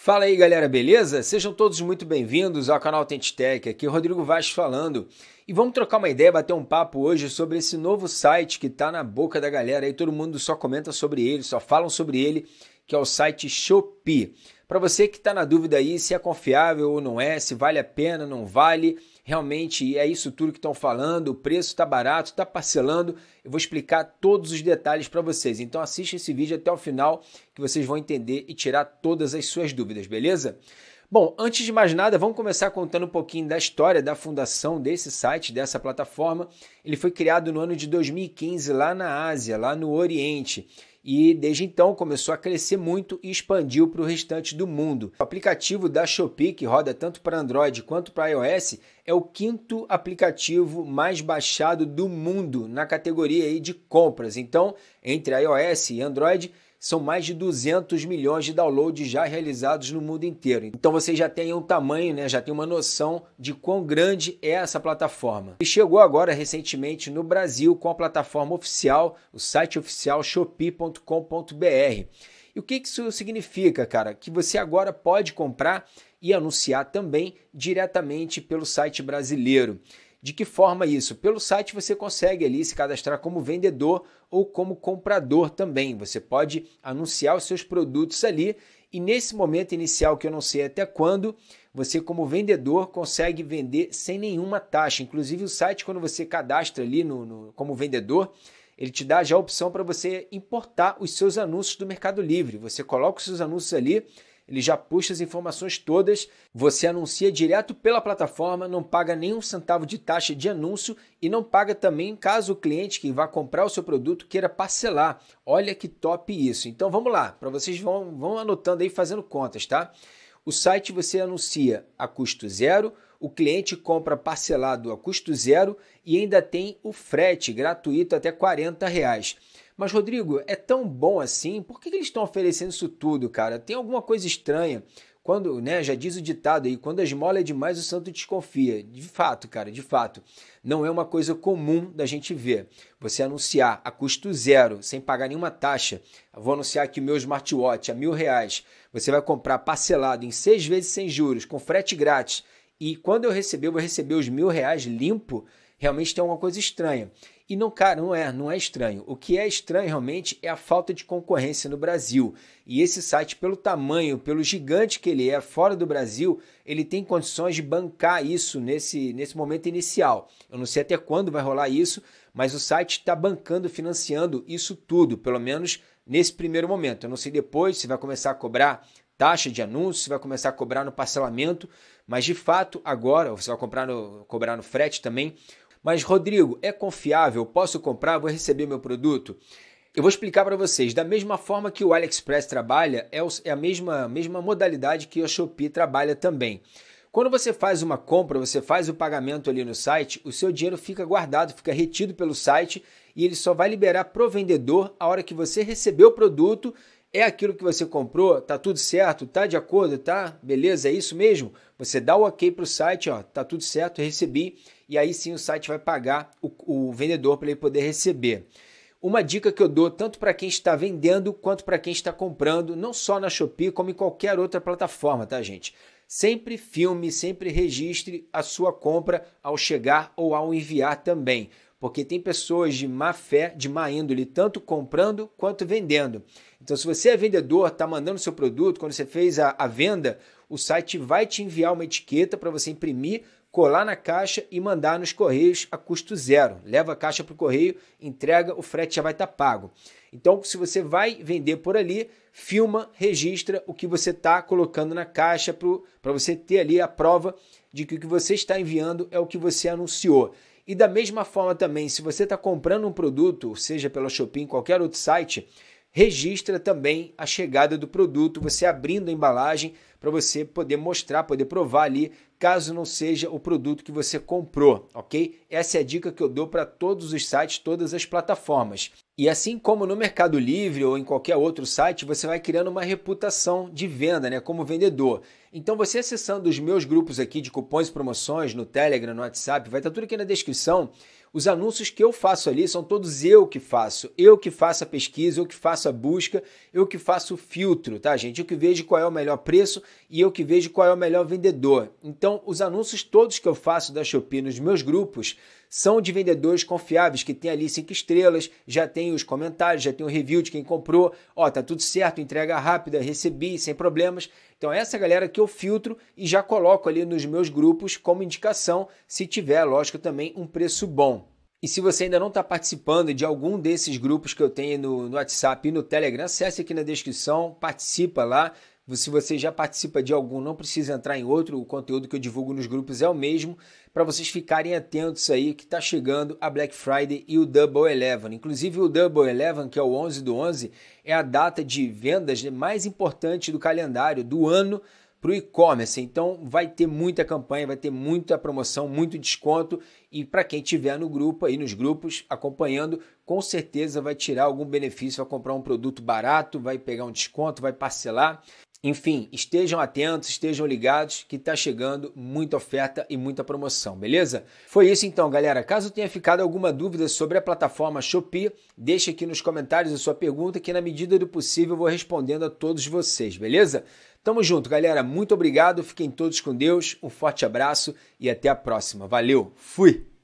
Fala aí galera, beleza? Sejam todos muito bem-vindos ao canal Tentitech, aqui é Rodrigo Vaz falando. E vamos trocar uma ideia, bater um papo hoje sobre esse novo site que está na boca da galera aí, todo mundo só comenta sobre ele, só falam sobre ele, que é o site Shopee. Para você que está na dúvida aí se é confiável ou não é, se vale a pena, não vale, realmente é isso tudo que estão falando, o preço está barato, está parcelando. Eu vou explicar todos os detalhes para vocês. Então assista esse vídeo até o final que vocês vão entender e tirar todas as suas dúvidas, beleza? Bom, antes de mais nada, vamos começar contando um pouquinho da história da fundação desse site, dessa plataforma. Ele foi criado no ano de 2015 lá na Ásia, lá no Oriente e desde então começou a crescer muito e expandiu para o restante do mundo. O aplicativo da Shopee, que roda tanto para Android quanto para iOS, é o quinto aplicativo mais baixado do mundo na categoria aí de compras. Então, entre iOS e Android, são mais de 200 milhões de downloads já realizados no mundo inteiro. Então você já tem um tamanho, né? já tem uma noção de quão grande é essa plataforma. E chegou agora recentemente no Brasil com a plataforma oficial, o site oficial shopee.com.br. E o que isso significa, cara? Que você agora pode comprar e anunciar também diretamente pelo site brasileiro. De que forma isso? Pelo site você consegue ali se cadastrar como vendedor ou como comprador também. Você pode anunciar os seus produtos ali e nesse momento inicial que eu não sei até quando, você como vendedor consegue vender sem nenhuma taxa. Inclusive o site quando você cadastra ali no, no como vendedor, ele te dá já a opção para você importar os seus anúncios do Mercado Livre. Você coloca os seus anúncios ali ele já puxa as informações todas, você anuncia direto pela plataforma, não paga nenhum centavo de taxa de anúncio e não paga também caso o cliente que vá comprar o seu produto queira parcelar. Olha que top isso. Então vamos lá, para vocês vão, vão anotando aí fazendo contas, tá? O site você anuncia a custo zero, o cliente compra parcelado a custo zero e ainda tem o frete gratuito até 40 reais. Mas, Rodrigo, é tão bom assim? Por que, que eles estão oferecendo isso tudo, cara? Tem alguma coisa estranha. Quando, né, já diz o ditado aí, quando a esmola é demais, o santo desconfia. De fato, cara, de fato. Não é uma coisa comum da gente ver. Você anunciar a custo zero, sem pagar nenhuma taxa. Eu vou anunciar aqui o meu smartwatch a mil reais. Você vai comprar parcelado em seis vezes sem juros, com frete grátis. E quando eu receber, eu vou receber os mil reais limpo realmente tem alguma coisa estranha. E não, cara, não é, não é estranho. O que é estranho realmente é a falta de concorrência no Brasil. E esse site, pelo tamanho, pelo gigante que ele é fora do Brasil, ele tem condições de bancar isso nesse, nesse momento inicial. Eu não sei até quando vai rolar isso, mas o site está bancando, financiando isso tudo, pelo menos nesse primeiro momento. Eu não sei depois se vai começar a cobrar taxa de anúncio, se vai começar a cobrar no parcelamento, mas de fato agora, você vai comprar no, cobrar no frete também, mas, Rodrigo, é confiável? Posso comprar? Vou receber meu produto? Eu vou explicar para vocês. Da mesma forma que o AliExpress trabalha, é, é a mesma, mesma modalidade que a Shopee trabalha também. Quando você faz uma compra, você faz o pagamento ali no site, o seu dinheiro fica guardado, fica retido pelo site e ele só vai liberar pro vendedor a hora que você receber o produto é aquilo que você comprou? Tá tudo certo? Tá de acordo? Tá? Beleza? É isso mesmo? Você dá o ok para o site, ó, tá tudo certo, recebi. E aí sim o site vai pagar o, o vendedor para ele poder receber. Uma dica que eu dou tanto para quem está vendendo quanto para quem está comprando, não só na Shopee, como em qualquer outra plataforma, tá, gente? Sempre filme, sempre registre a sua compra ao chegar ou ao enviar também porque tem pessoas de má fé, de má índole, tanto comprando quanto vendendo. Então, se você é vendedor, está mandando seu produto, quando você fez a, a venda, o site vai te enviar uma etiqueta para você imprimir, colar na caixa e mandar nos correios a custo zero. Leva a caixa para o correio, entrega, o frete já vai estar tá pago. Então, se você vai vender por ali, filma, registra o que você está colocando na caixa para você ter ali a prova de que o que você está enviando é o que você anunciou. E da mesma forma também, se você está comprando um produto, seja pela Shopee, qualquer outro site, registra também a chegada do produto, você abrindo a embalagem para você poder mostrar, poder provar ali, caso não seja o produto que você comprou, ok? Essa é a dica que eu dou para todos os sites, todas as plataformas. E assim como no Mercado Livre ou em qualquer outro site, você vai criando uma reputação de venda, né, como vendedor. Então você acessando os meus grupos aqui de cupons e promoções no Telegram, no WhatsApp, vai estar tudo aqui na descrição. Os anúncios que eu faço ali são todos eu que faço. Eu que faço a pesquisa, eu que faço a busca, eu que faço o filtro, tá, gente? Eu que vejo qual é o melhor preço e eu que vejo qual é o melhor vendedor. Então, os anúncios todos que eu faço da Shopee nos meus grupos são de vendedores confiáveis, que tem ali cinco estrelas, já tem os comentários, já tem o review de quem comprou, ó, tá tudo certo, entrega rápida, recebi, sem problemas. Então, essa galera que eu filtro e já coloco ali nos meus grupos como indicação, se tiver, lógico, também um preço bom. E se você ainda não está participando de algum desses grupos que eu tenho no, no WhatsApp e no Telegram, acesse aqui na descrição, participa lá. Se você já participa de algum, não precisa entrar em outro. O conteúdo que eu divulgo nos grupos é o mesmo, para vocês ficarem atentos aí que está chegando a Black Friday e o Double Eleven. Inclusive, o Double Eleven, que é o 11 do 11, é a data de vendas mais importante do calendário do ano para o e-commerce. Então vai ter muita campanha, vai ter muita promoção, muito desconto e para quem tiver no grupo aí nos grupos acompanhando, com certeza vai tirar algum benefício, vai comprar um produto barato, vai pegar um desconto, vai parcelar. Enfim, estejam atentos, estejam ligados que está chegando muita oferta e muita promoção, beleza? Foi isso então, galera. Caso tenha ficado alguma dúvida sobre a plataforma Shopee, deixe aqui nos comentários a sua pergunta que na medida do possível eu vou respondendo a todos vocês, beleza? Tamo junto, galera. Muito obrigado. Fiquem todos com Deus. Um forte abraço e até a próxima. Valeu. Fui.